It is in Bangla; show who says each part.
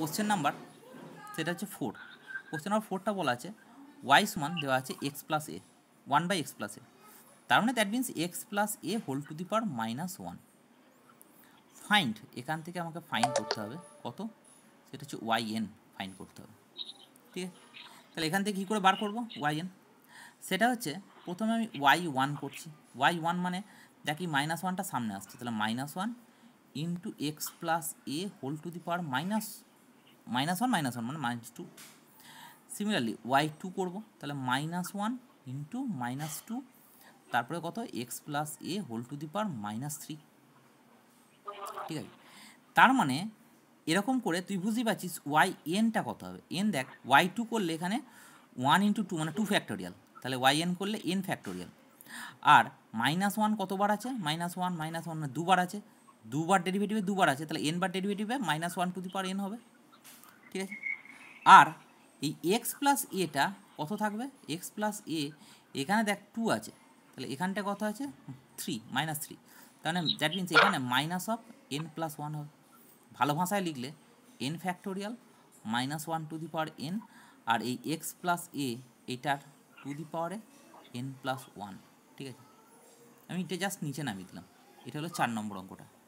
Speaker 1: কোশ্চেন নাম্বার সেটা হচ্ছে ফোর কোশ্চেন নাম্বার ফোরটা বলা আছে ওয়াই সমান দেওয়া আছে X plus A one by X plus A তার মানে that means X plus A whole to the power minus one find এখান থেকে আমাকে ফাইন্ড করতে হবে কত সেটা হচ্ছে ওয়াই এন ফাইন্ড করতে হবে ঠিক আছে তাহলে এখান থেকে কী করে বার করব ওয়াই এন সেটা হচ্ছে প্রথমে আমি ওয়াই ওয়ান করছি ওয়াই ওয়ান মানে দেখি মাইনাস ওয়ানটা সামনে আসছে তাহলে minus one into X plus A whole to the power minus minus one minus one মানে minus two similarly Y two করবো তাহলে minus one into minus two তারপরে কত X plus A whole to the power minus three ঠিক আছে তার মানে এরকম করে তুই বুঝতেই পারছিস ওয়াই এনটা কত হবে এন দেখ ওয়াই টু করলে এখানে ওয়ান ইন্টু টু মানে টু ফ্যাক্টোরিয়াল তাহলে ওয়াই এন করলে এন ফ্যাক্টোরিয়াল আর মাইনাস ওয়ান কতবার আছে মাইনাস ওয়ান মাইনাস ওয়ান দুবার আছে দুবার ডেরিভেটিভে দুবার আছে তাহলে এন বার ডেরিভেটিভে minus one to the power N হবে ঠিক আছে আর এই এক্স প্লাস এটা কত থাকবে এক্স প্লাস এ এখানে দেখ টু আছে তাহলে এখানটা কত আছে থ্রি মাইনাস থ্রি তাহলে দ্যাট মিনস এখানে minus of N plus one হবে ভালো ভাষায় লিখলে N factorial minus one to the power N আর এই এক্স প্লাস এ এটার টু দি পাওয়ারে এন প্লাস ওয়ান ঠিক আছে আমি এটা জাস্ট নিচে নামিয়ে দিলাম এটা হলো চার নম্বর অঙ্কটা